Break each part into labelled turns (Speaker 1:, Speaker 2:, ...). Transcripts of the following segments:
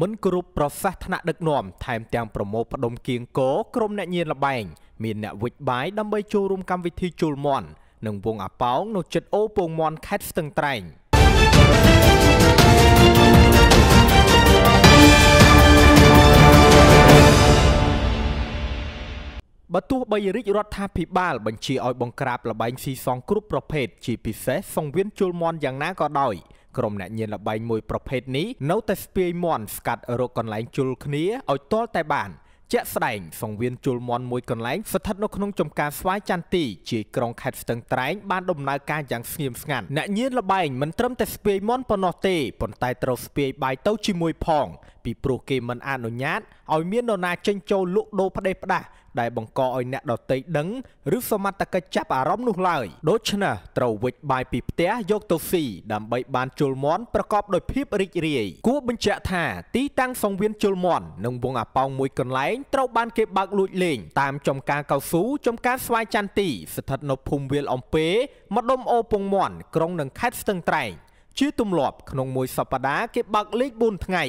Speaker 1: មិនគោរពប្រសាសន៍ថ្នាក់ដឹកនាំថែមទាំងប្រមូលផ្ដុំគៀងកក្រុមអ្នកញៀនលបែងមានអ្នក វិច្ឆបាយដើម្បីចូលរួមកម្មវិធីជុលមន់និងវងអាប៉ោងនៅចិត្តអូពងមន់ខេត្តស្ទឹងត្រែងបើទោះបីរាជរដ្ឋាភិបាលបញ្ជាឲ្យបង្ក្រាបលបែងស៊ីសងគ្រប់ប្រភេទជាពិសេសសង្វៀនជុលមន់យ៉ាងណាក៏ដោយក្រុមអ្នកញៀនលបែងមួយប្រភេទនេះនៅតែស្ពាយមន់ស្កាត់រកកន្លែងជុលគ្នាឲ្យទាល់តែបានជាក់ស្ដែងសង្វៀនជុលមន់មួយកន្លែងស្ថិតនៅក្នុងចំការស្វាយចន្ទទីជាក្រុងខេត្តស្ទឹងត្រែងបានដំណើរការយ៉ាងស្ងៀមស្ងាត់អ្នកញៀនលបែងមិនត្រឹមតែស្ពាយមន់ប៉ុណ្ណោះទេប៉ុន្តែត្រូវស្ពាយបាយទៅជាមួយផងពីព្រោះគេមិនអនុញ្ញាតឲ្យមាននរណាចេញចូលលក់ដូរផ្ដេសផ្ដាសដែលបង្កឲ្យអ្នកដតីដឹងឬសមត្ថកិច្ចចាប់អារម្មណ៍នោះឡើយដូច្នេះត្រូវវិចបាយពីផ្ទះយកទៅស៊ីដើម្បីបានជុលមន់ប្រកបដោយភាពរីករាយគួរបញ្ជាក់ថាទីតាំងសង្វៀនជុលមន់និងវងអាប៉ោងមួយកន្លែងត្រូវបានគេបើកលួចលេងតាមចំការកៅស៊ូចំការស្វាយចន្ទទីស្ថិតនៅភូមិវាលអំពេម្ដុំអូពងមន់ក្រុងនឹងខេត្តស្ទឹងត្រែងជាទម្លាប់ក្នុងមួយសប្តាហ៍គេបើកលេខ4ថ្ងៃ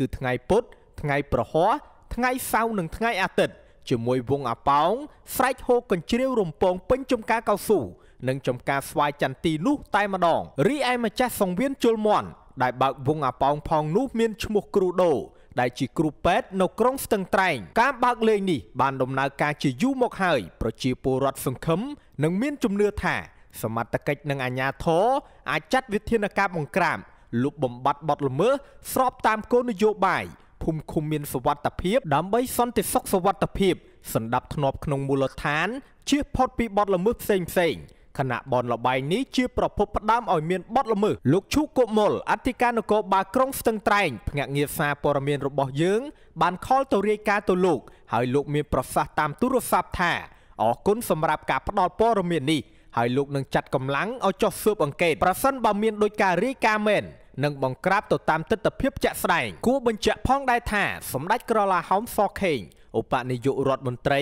Speaker 1: គឺថ្ងៃពុធថ្ងៃ ប្រហ័សថ្ងៃសៅរ៍និងថ្ងៃអាទិត្យជាមួយវងអាប៉ោងស្រែកហូកញ្ជ្រៀវរំពងពេញចំការកៅស៊ូនិងចំការស្វាយចន្ទទីនោះ តែម្ដងរីឯម្ចាស់សង្វៀនជុលមន់ដែលបើកវងអាប៉ោងផងនោះមានឈ្មោះគ្រូដូ ដែលជាគ្រូពេទ្យនៅក្រុងស្ទឹងត្រែង ការបើកលេងនេះ បានដំណើរការជាយូរមកហើយ ប្រជាពលរដ្ឋសង្ឃឹមនិងមានជំនឿថាសមត្ថកិច្ចនិងអាជ្ញាធរអាចចាត់វិធានការបង្ក្រាបលុបបំបត្តិបទល្មើសស្របតាមគោលនយោបាយភូមិឃុំមានសវត្ថភាពដើម្បីសន្តិសុខសវត្ថភាពសន្តិភាពក្នុងមូលដ្ឋានជៀសផុតពីបទល្មើសផ្សេងផ្សេងគណៈបនលបែងនេះជាប្រភពផ្ដើមឲ្យមានបទល្មើសលោកឈូកុមលអធិការនគរបាលក្រុងស្ទឹងត្រែងភ្នាក់ងារសារព័ត៌មានរបស់យើង បានខលទៅរាយការណ៍ទៅលោកហើយលោកមានប្រសាសន៍តាមទូរស័ព្ទថាអរគុណសម្រាប់ការផ្ដល់ព័ត៌មាននេះហើយលោកនឹងចាត់កម្លាំងឲ្យចុះស៊ើបអង្កេតប្រសិនបើមានដោយការរាយការណ៍មែននិងបង្ក្រាបទៅតាមទស្សនវិជ្ជាជាក់ស្ដែងគួរបញ្ជាក់ផងដែរថាសម្ដេចក្រឡាហោមសខេងឧបនាយករដ្ឋមន្ត្រី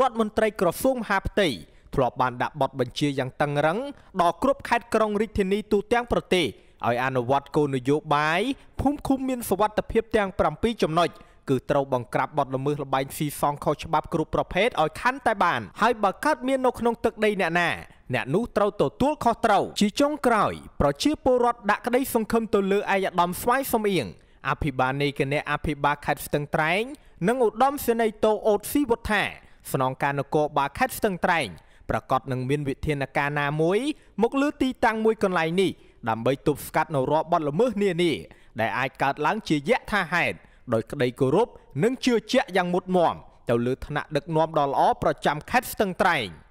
Speaker 1: រដ្ឋមន្ត្រីក្រសួងមហាផ្ទៃធ្លាប់បានដាក់បទបញ្ជាយ៉ាងតឹងរឹងដល់គ្រប់ខេត្តក្រុងរាជធានីទូទាំងប្រទេសឲ្យអនុវត្តគោលនយោបាយភូមិឃុំមានសុវត្ថិភាពទាំង7ចំណុចគឺត្រូវបង្ក្រាបបទល្មើសលបែងស៊ីសងខុសច្បាប់គ្រប់ប្រភេទឲ្យខាន់តែបានហើយបើកើតមាននៅក្នុងទឹកដីអ្នកណាអ្នកនោះត្រូវទទួលខុសត្រូវជាចុងក្រោយប្រជាពលរដ្ឋដាក់ក្តីសង្ឃឹមទៅលើឯកឧត្តមស្វាយសំអៀងអភិបាលនៃគណៈអភិបាលខេត្តស្ទឹងត្រែង និងឧត្តមសេនីយ៍តូអូតស៊ីវុថាស្នងការនគរបាលខេត្តស្ទឹងត្រែងប្រកាសនឹងមានវិធានការណាមួយមកលើទីតាំងមួយកន្លែងនេះដើម្បីទប់ស្កាត់នៅរាល់បទល្មើសនានាដែលអាចកើតឡើងជាយថាហេតុដោយក្តីគោរពនិងជឿជាក់យ៉ាងមុតមមទៅលើឋានៈដឹកនាំដ៏ល្អប្រចាំខេត្តស្ទឹងត្រែង។